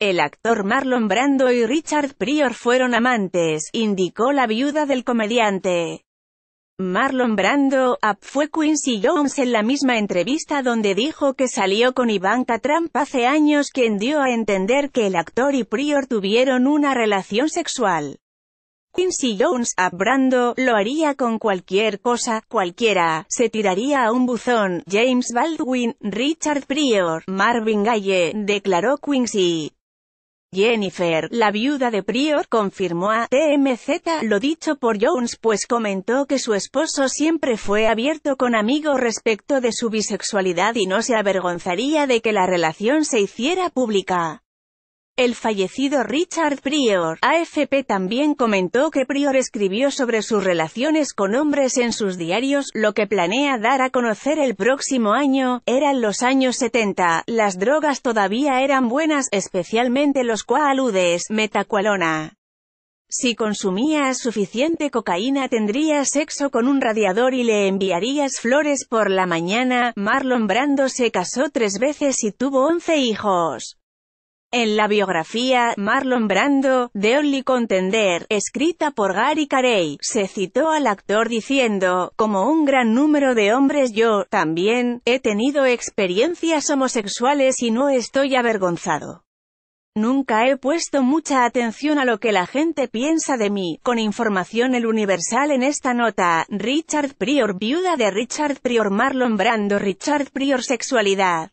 El actor Marlon Brando y Richard Prior fueron amantes, indicó la viuda del comediante. Marlon Brando, up fue Quincy Jones en la misma entrevista donde dijo que salió con Ivanka Trump hace años quien dio a entender que el actor y Prior tuvieron una relación sexual. Quincy Jones, up Brando, lo haría con cualquier cosa, cualquiera, se tiraría a un buzón, James Baldwin, Richard Prior, Marvin Gaye, declaró Quincy. Jennifer, la viuda de Prior, confirmó a TMZ lo dicho por Jones pues comentó que su esposo siempre fue abierto con amigos respecto de su bisexualidad y no se avergonzaría de que la relación se hiciera pública. El fallecido Richard Prior, AFP también comentó que Prior escribió sobre sus relaciones con hombres en sus diarios, lo que planea dar a conocer el próximo año, eran los años 70, las drogas todavía eran buenas, especialmente los coaludes, metacualona. Si consumías suficiente cocaína tendrías sexo con un radiador y le enviarías flores por la mañana, Marlon Brando se casó tres veces y tuvo once hijos. En la biografía, Marlon Brando, The Only Contender, escrita por Gary Carey, se citó al actor diciendo, como un gran número de hombres yo, también, he tenido experiencias homosexuales y no estoy avergonzado. Nunca he puesto mucha atención a lo que la gente piensa de mí. Con información El Universal en esta nota, Richard Prior, viuda de Richard Prior Marlon Brando Richard Prior Sexualidad.